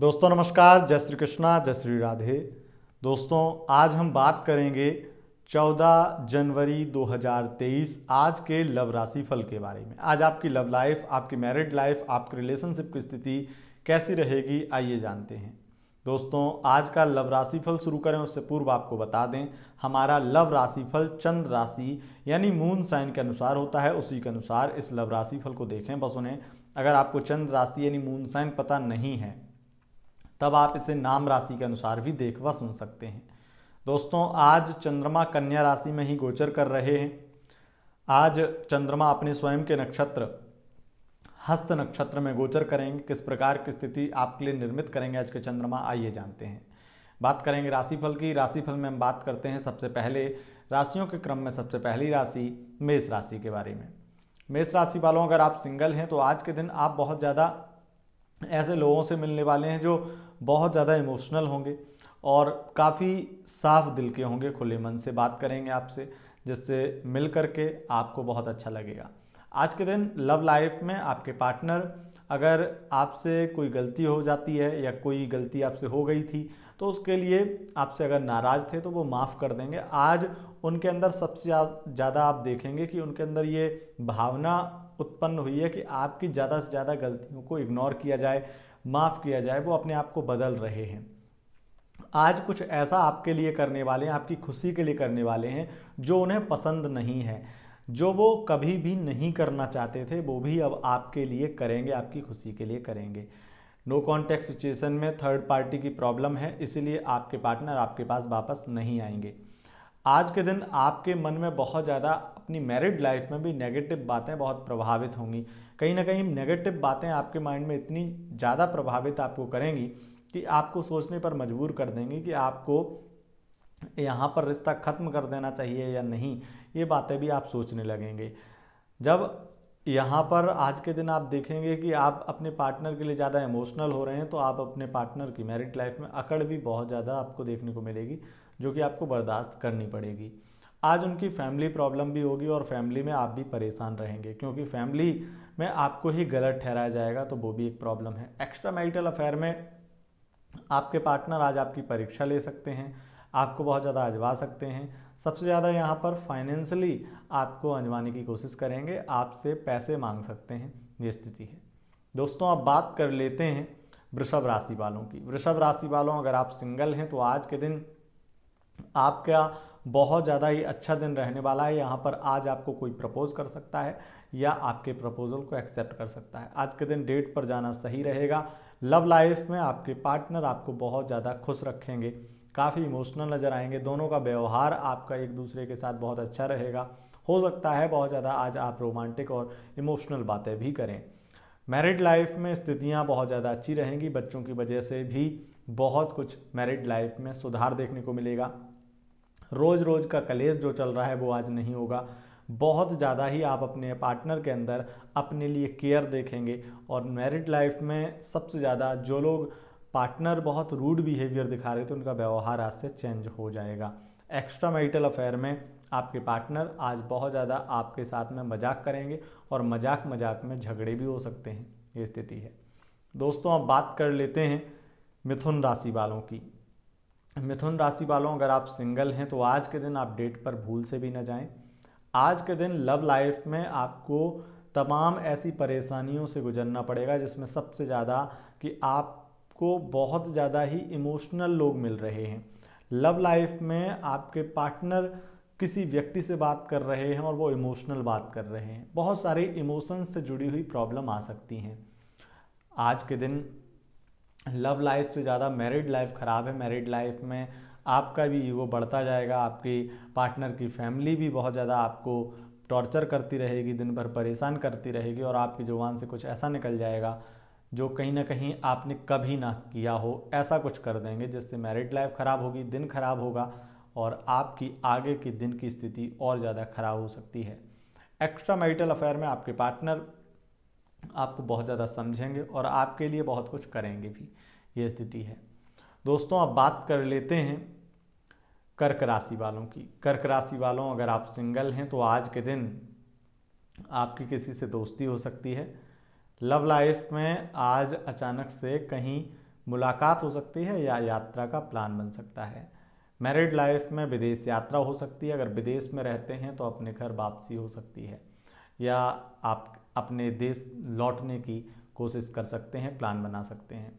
दोस्तों नमस्कार जय श्री कृष्णा जय श्री राधे दोस्तों आज हम बात करेंगे 14 जनवरी 2023 आज के लव राशि फल के बारे में आज आपकी लव लाइफ आपकी मैरिड लाइफ आपकी रिलेशनशिप की स्थिति कैसी रहेगी आइए जानते हैं दोस्तों आज का लव राशिफल शुरू करें उससे पूर्व आपको बता दें हमारा लव राशिफल चंद्र राशि यानी मून साइन के अनुसार होता है उसी के अनुसार इस लव राशिफल को देखें बस उन्हें अगर आपको चंद्र राशि यानी मून साइन पता नहीं है तब आप इसे नाम राशि के अनुसार भी देख व सुन सकते हैं दोस्तों आज चंद्रमा कन्या राशि में ही गोचर कर रहे हैं आज चंद्रमा अपने स्वयं के नक्षत्र हस्त नक्षत्र में गोचर करेंगे किस प्रकार की स्थिति आपके लिए निर्मित करेंगे आज के चंद्रमा आइए जानते हैं बात करेंगे राशिफल की राशिफल में हम बात करते हैं सबसे पहले राशियों के क्रम में सबसे पहली राशि मेष राशि के बारे में मेष राशि वालों अगर आप सिंगल हैं तो आज के दिन आप बहुत ज़्यादा ऐसे लोगों से मिलने वाले हैं जो बहुत ज़्यादा इमोशनल होंगे और काफ़ी साफ दिल के होंगे खुले मन से बात करेंगे आपसे जिससे मिल करके आपको बहुत अच्छा लगेगा आज के दिन लव लाइफ में आपके पार्टनर अगर आपसे कोई गलती हो जाती है या कोई गलती आपसे हो गई थी तो उसके लिए आपसे अगर नाराज़ थे तो वो माफ़ कर देंगे आज उनके अंदर सबसे ज़्यादा आप देखेंगे कि उनके अंदर ये भावना उत्पन्न हुई है कि आपकी ज़्यादा से ज़्यादा गलतियों को इग्नोर किया जाए माफ़ किया जाए वो अपने आप को बदल रहे हैं आज कुछ ऐसा आपके लिए करने वाले हैं आपकी खुशी के लिए करने वाले हैं जो उन्हें पसंद नहीं है जो वो कभी भी नहीं करना चाहते थे वो भी अब आपके लिए करेंगे आपकी खुशी के लिए करेंगे नो कॉन्टैक्ट सिचुएशन में थर्ड पार्टी की प्रॉब्लम है इसीलिए आपके पार्टनर आपके पास वापस नहीं आएंगे आज के दिन आपके मन में बहुत ज़्यादा अपनी मैरिड लाइफ में भी नेगेटिव बातें बहुत प्रभावित होंगी कहीं ना कहीं नेगेटिव बातें आपके माइंड में इतनी ज़्यादा प्रभावित आपको करेंगी कि आपको सोचने पर मजबूर कर देंगी कि आपको यहाँ पर रिश्ता ख़त्म कर देना चाहिए या नहीं ये बातें भी आप सोचने लगेंगे जब यहाँ पर आज के दिन आप देखेंगे कि आप अपने पार्टनर के लिए ज़्यादा इमोशनल हो रहे हैं तो आप अपने पार्टनर की मैरिड लाइफ में अकड़ भी बहुत ज़्यादा आपको देखने को मिलेगी जो कि आपको बर्दाश्त करनी पड़ेगी आज उनकी फैमिली प्रॉब्लम भी होगी और फैमिली में आप भी परेशान रहेंगे क्योंकि फैमिली में आपको ही गलत ठहराया जाएगा तो वो भी एक प्रॉब्लम है एक्स्ट्रा मैरिटल अफेयर में आपके पार्टनर आज आपकी परीक्षा ले सकते हैं आपको बहुत ज़्यादा अजवा सकते हैं सबसे ज़्यादा यहाँ पर फाइनेंशली आपको अजवाने की कोशिश करेंगे आपसे पैसे मांग सकते हैं ये स्थिति है दोस्तों आप बात कर लेते हैं वृषभ राशि वालों की वृषभ राशि वालों अगर आप सिंगल हैं तो आज के दिन आपका बहुत ज़्यादा ही अच्छा दिन रहने वाला है यहाँ पर आज आपको कोई प्रपोज कर सकता है या आपके प्रपोजल को एक्सेप्ट कर सकता है आज के दिन डेट पर जाना सही रहेगा लव लाइफ में आपके पार्टनर आपको बहुत ज़्यादा खुश रखेंगे काफ़ी इमोशनल नज़र आएंगे दोनों का व्यवहार आपका एक दूसरे के साथ बहुत अच्छा रहेगा हो सकता है बहुत ज़्यादा आज आप रोमांटिक और इमोशनल बातें भी करें मैरिड लाइफ में स्थितियाँ बहुत ज़्यादा अच्छी रहेंगी बच्चों की वजह से भी बहुत कुछ मैरिड लाइफ में सुधार देखने को मिलेगा रोज़ रोज़ का कलेश जो चल रहा है वो आज नहीं होगा बहुत ज़्यादा ही आप अपने पार्टनर के अंदर अपने लिए केयर देखेंगे और मैरिड लाइफ में सबसे ज़्यादा जो लोग पार्टनर बहुत रूड बिहेवियर दिखा रहे तो उनका व्यवहार आज से चेंज हो जाएगा एक्स्ट्रा मैरिटल अफेयर में आपके पार्टनर आज बहुत ज़्यादा आपके साथ में मजाक करेंगे और मजाक मजाक में झगड़े भी हो सकते हैं ये स्थिति है दोस्तों अब बात कर लेते हैं मिथुन राशि वालों की मिथुन राशि वालों अगर आप सिंगल हैं तो आज के दिन आप डेट पर भूल से भी ना जाएं आज के दिन लव लाइफ में आपको तमाम ऐसी परेशानियों से गुजरना पड़ेगा जिसमें सबसे ज़्यादा कि आप को बहुत ज़्यादा ही इमोशनल लोग मिल रहे हैं लव लाइफ में आपके पार्टनर किसी व्यक्ति से बात कर रहे हैं और वो इमोशनल बात कर रहे हैं बहुत सारे इमोशंस से जुड़ी हुई प्रॉब्लम आ सकती हैं आज के दिन लव लाइफ से ज़्यादा मैरिड लाइफ ख़राब है मैरिड लाइफ में आपका भी ईगो बढ़ता जाएगा आपके पार्टनर की फैमिली भी बहुत ज़्यादा आपको टॉर्चर करती रहेगी दिन भर परेशान करती रहेगी और आपकी जुबान से कुछ ऐसा निकल जाएगा जो कहीं ना कहीं आपने कभी ना किया हो ऐसा कुछ कर देंगे जिससे मैरिड लाइफ ख़राब होगी दिन ख़राब होगा और आपकी आगे के दिन की स्थिति और ज़्यादा ख़राब हो सकती है एक्स्ट्रा मैरिटल अफेयर में आपके पार्टनर आपको बहुत ज़्यादा समझेंगे और आपके लिए बहुत कुछ करेंगे भी ये स्थिति है दोस्तों अब बात कर लेते हैं कर्क राशि वालों की कर्क राशि वालों अगर आप सिंगल हैं तो आज के दिन आपकी किसी से दोस्ती हो सकती है लव लाइफ में आज अचानक से कहीं मुलाकात हो सकती है या यात्रा का प्लान बन सकता है मैरिड लाइफ में विदेश यात्रा हो सकती है अगर विदेश में रहते हैं तो अपने घर वापसी हो सकती है या आप अपने देश लौटने की कोशिश कर सकते हैं प्लान बना सकते हैं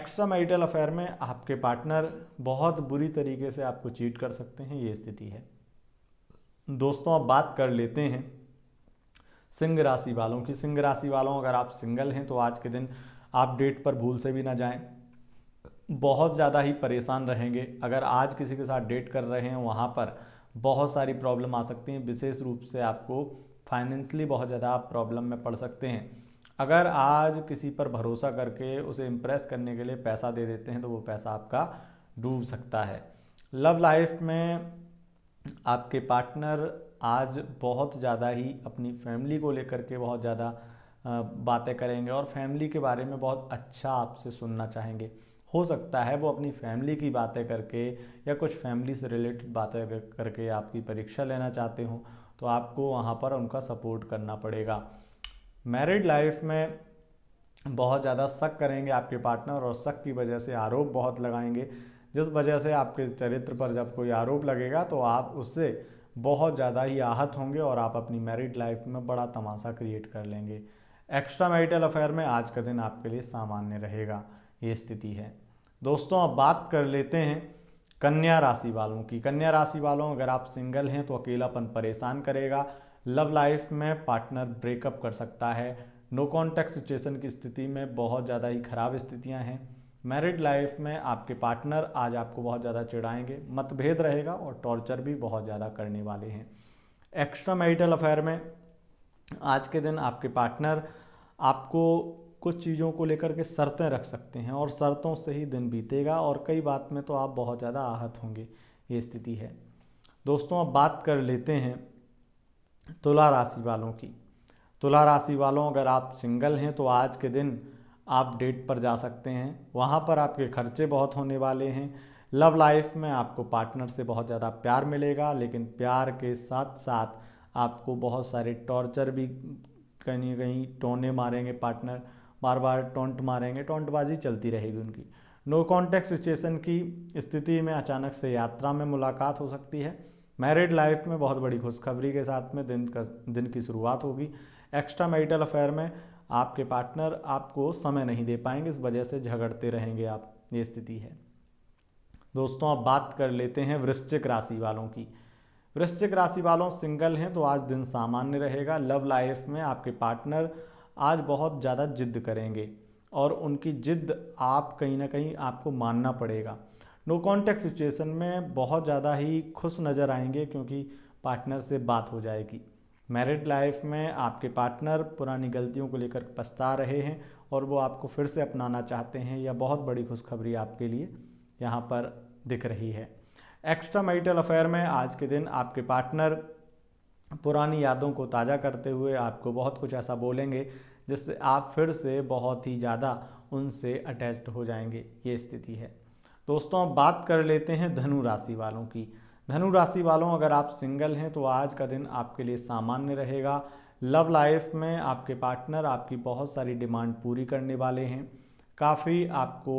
एक्स्ट्रा मैरिटल अफेयर में आपके पार्टनर बहुत बुरी तरीके से आपको चीट कर सकते हैं ये स्थिति है दोस्तों अब बात कर लेते हैं सिंह राशि वालों की सिंह राशि वालों अगर आप सिंगल हैं तो आज के दिन आप डेट पर भूल से भी ना जाएं बहुत ज़्यादा ही परेशान रहेंगे अगर आज किसी के साथ डेट कर रहे हैं वहाँ पर बहुत सारी प्रॉब्लम आ सकती हैं विशेष रूप से आपको फाइनेंशली बहुत ज़्यादा आप प्रॉब्लम में पड़ सकते हैं अगर आज किसी पर भरोसा करके उसे इम्प्रेस करने के लिए पैसा दे देते हैं तो वो पैसा आपका डूब सकता है लव लाइफ में आपके पार्टनर आज बहुत ज़्यादा ही अपनी फैमिली को लेकर के बहुत ज़्यादा बातें करेंगे और फैमिली के बारे में बहुत अच्छा आपसे सुनना चाहेंगे हो सकता है वो अपनी फैमिली की बातें करके या कुछ फैमिली से रिलेटेड बातें करके आपकी परीक्षा लेना चाहते हो तो आपको वहाँ पर उनका सपोर्ट करना पड़ेगा मैरिड लाइफ में बहुत ज़्यादा शक करेंगे आपके पार्टनर और शक की वजह से आरोप बहुत लगाएंगे जिस वजह से आपके चरित्र पर जब कोई आरोप लगेगा तो आप उससे बहुत ज़्यादा ही आहत होंगे और आप अपनी मैरिड लाइफ में बड़ा तमाशा क्रिएट कर लेंगे एक्स्ट्रा मैरिटल अफेयर में आज का दिन आपके लिए सामान्य रहेगा ये स्थिति है दोस्तों अब बात कर लेते हैं कन्या राशि वालों की कन्या राशि वालों अगर आप सिंगल हैं तो अकेलापन परेशान करेगा लव लाइफ में पार्टनर ब्रेकअप कर सकता है नो कॉन्टैक्ट सिचुएशन की स्थिति में बहुत ज़्यादा ही खराब स्थितियां हैं मैरिड लाइफ में आपके पार्टनर आज आपको बहुत ज़्यादा चिढ़ाएंगे मतभेद रहेगा और टॉर्चर भी बहुत ज़्यादा करने वाले हैं एक्स्ट्रा मैरिटल अफेयर में आज के दिन आपके पार्टनर आपको कुछ चीज़ों को लेकर के शर्तें रख सकते हैं और शर्तों से ही दिन बीतेगा और कई बात में तो आप बहुत ज़्यादा आहत होंगे ये स्थिति है दोस्तों अब बात कर लेते हैं तुला राशि वालों की तुला राशि वालों अगर आप सिंगल हैं तो आज के दिन आप डेट पर जा सकते हैं वहाँ पर आपके खर्चे बहुत होने वाले हैं लव लाइफ में आपको पार्टनर से बहुत ज़्यादा प्यार मिलेगा लेकिन प्यार के साथ साथ आपको बहुत सारे टॉर्चर भी कहीं कहीं टोने मारेंगे पार्टनर बार बार टोंट मारेंगे टोंटबाजी चलती रहेगी उनकी नो कॉन्टैक्ट सिचुएशन की स्थिति में अचानक से यात्रा में मुलाकात हो सकती है मैरिड लाइफ में बहुत बड़ी खुशखबरी के साथ में दिन का दिन की शुरुआत होगी एक्स्ट्रा मैरिटल अफेयर में आपके पार्टनर आपको समय नहीं दे पाएंगे इस वजह से झगड़ते रहेंगे आप ये स्थिति है दोस्तों अब बात कर लेते हैं वृश्चिक राशि वालों की वृश्चिक राशि वालों सिंगल हैं तो आज दिन सामान्य रहेगा लव लाइफ में आपके पार्टनर आज बहुत ज़्यादा जिद करेंगे और उनकी जिद आप कहीं ना कहीं आपको मानना पड़ेगा नो कॉन्टैक्ट सिचुएशन में बहुत ज़्यादा ही खुश नज़र आएंगे क्योंकि पार्टनर से बात हो जाएगी मैरिड लाइफ में आपके पार्टनर पुरानी गलतियों को लेकर पछता रहे हैं और वो आपको फिर से अपनाना चाहते हैं या बहुत बड़ी खुशखबरी आपके लिए यहाँ पर दिख रही है एक्स्ट्रा मैरिटल अफेयर में आज के दिन आपके पार्टनर पुरानी यादों को ताज़ा करते हुए आपको बहुत कुछ ऐसा बोलेंगे जिससे आप फिर से बहुत ही ज़्यादा उनसे अटैच्ड हो जाएंगे ये स्थिति है दोस्तों अब बात कर लेते हैं धनु राशि वालों की धनु राशि वालों अगर आप सिंगल हैं तो आज का दिन आपके लिए सामान्य रहेगा लव लाइफ में आपके पार्टनर आपकी बहुत सारी डिमांड पूरी करने वाले हैं काफ़ी आपको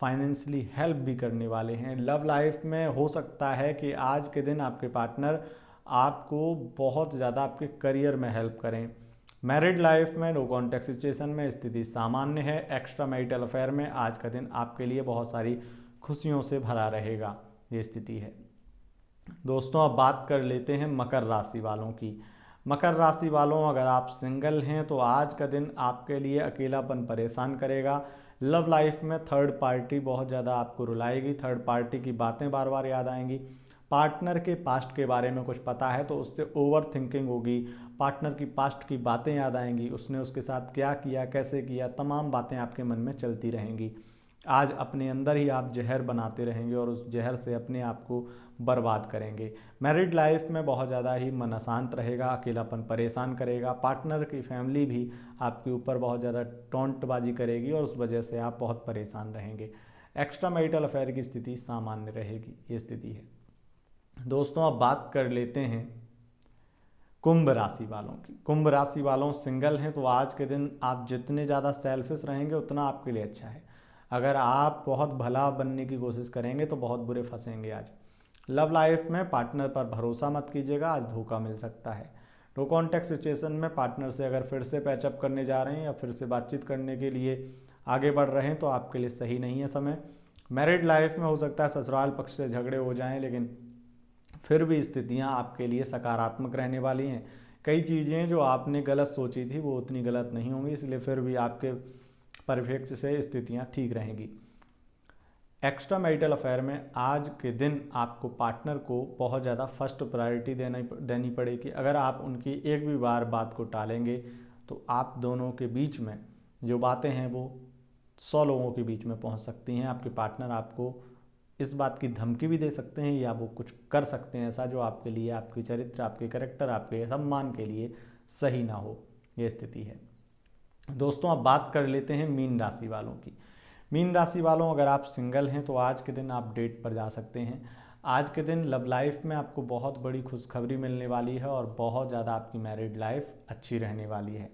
फाइनेंशली हेल्प भी करने वाले हैं लव लाइफ में हो सकता है कि आज के दिन आपके पार्टनर आपको बहुत ज़्यादा आपके करियर में हेल्प करें मैरिड लाइफ में नो कॉन्टैक्ट सिचुएशन में स्थिति सामान्य है एक्स्ट्रा मैरिटल अफेयर में आज का दिन आपके लिए बहुत सारी खुशियों से भरा रहेगा ये स्थिति है दोस्तों अब बात कर लेते हैं मकर राशि वालों की मकर राशि वालों अगर आप सिंगल हैं तो आज का दिन आपके लिए अकेलापन परेशान करेगा लव लाइफ में थर्ड पार्टी बहुत ज़्यादा आपको रुलाएगी थर्ड पार्टी की बातें बार बार याद आएंगी पार्टनर के पास्ट के बारे में कुछ पता है तो उससे ओवर थिंकिंग होगी पार्टनर की पास्ट की बातें याद आएंगी उसने उसके साथ क्या किया कैसे किया तमाम बातें आपके मन में चलती रहेंगी आज अपने अंदर ही आप जहर बनाते रहेंगे और उस जहर से अपने आप को बर्बाद करेंगे मैरिड लाइफ में बहुत ज़्यादा ही मन अशांत रहेगा अकेलापन परेशान करेगा पार्टनर की फैमिली भी आपके ऊपर बहुत ज़्यादा टोंटबाजी करेगी और उस वजह से आप बहुत परेशान रहेंगे एक्स्ट्रा मैरिटल अफेयर की स्थिति सामान्य रहेगी ये स्थिति है दोस्तों अब बात कर लेते हैं कुंभ राशि वालों की कुंभ राशि वालों सिंगल हैं तो आज के दिन आप जितने ज़्यादा सेल्फिश रहेंगे उतना आपके लिए अच्छा है अगर आप बहुत भला बनने की कोशिश करेंगे तो बहुत बुरे फंसेंगे आज लव लाइफ में पार्टनर पर भरोसा मत कीजिएगा आज धोखा मिल सकता है नो कॉन्टैक्ट सिचुएशन में पार्टनर से अगर फिर से पैचअप करने जा रहे हैं या फिर से बातचीत करने के लिए आगे बढ़ रहे हैं तो आपके लिए सही नहीं है समय मैरिड लाइफ में हो सकता है ससुराल पक्ष से झगड़े हो जाएं लेकिन फिर भी स्थितियां आपके लिए सकारात्मक रहने वाली हैं कई चीज़ें जो आपने गलत सोची थी वो उतनी गलत नहीं होंगी इसलिए फिर भी आपके परफेक्ट से स्थितियाँ ठीक रहेंगी एक्स्ट्रा मैरिटल अफेयर में आज के दिन आपको पार्टनर को बहुत ज़्यादा फर्स्ट प्रायोरिटी देना देनी पड़ेगी अगर आप उनकी एक भी बार बात को टालेंगे तो आप दोनों के बीच में जो बातें हैं वो सौ लोगों के बीच में पहुंच सकती हैं आपके पार्टनर आपको इस बात की धमकी भी दे सकते हैं या वो कुछ कर सकते हैं ऐसा जो आपके लिए आपके चरित्र आपके करेक्टर आपके सम्मान के लिए सही ना हो ये स्थिति है दोस्तों अब बात कर लेते हैं मीन राशि वालों की मीन राशि वालों अगर आप सिंगल हैं तो आज के दिन आप डेट पर जा सकते हैं आज के दिन लव लाइफ में आपको बहुत बड़ी खुशखबरी मिलने वाली है और बहुत ज़्यादा आपकी मैरिड लाइफ अच्छी रहने वाली है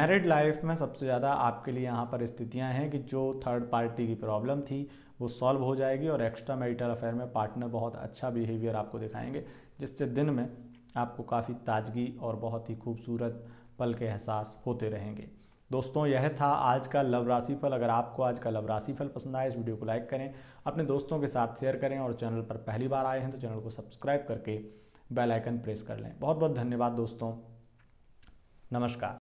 मैरिड लाइफ में सबसे ज़्यादा आपके लिए यहाँ पर स्थितियाँ हैं कि जो थर्ड पार्टी की प्रॉब्लम थी वो सॉल्व हो जाएगी और एक्स्ट्रा मैरिटल अफेयर में पार्टनर बहुत अच्छा बिहेवियर आपको दिखाएंगे जिससे दिन में आपको काफ़ी ताजगी और बहुत ही खूबसूरत पल के एहसास होते रहेंगे दोस्तों यह था आज का लव राशि फल अगर आपको आज का लव राशि फल पसंद आए इस वीडियो को लाइक करें अपने दोस्तों के साथ शेयर करें और चैनल पर पहली बार आए हैं तो चैनल को सब्सक्राइब करके बेल आइकन प्रेस कर लें बहुत बहुत धन्यवाद दोस्तों नमस्कार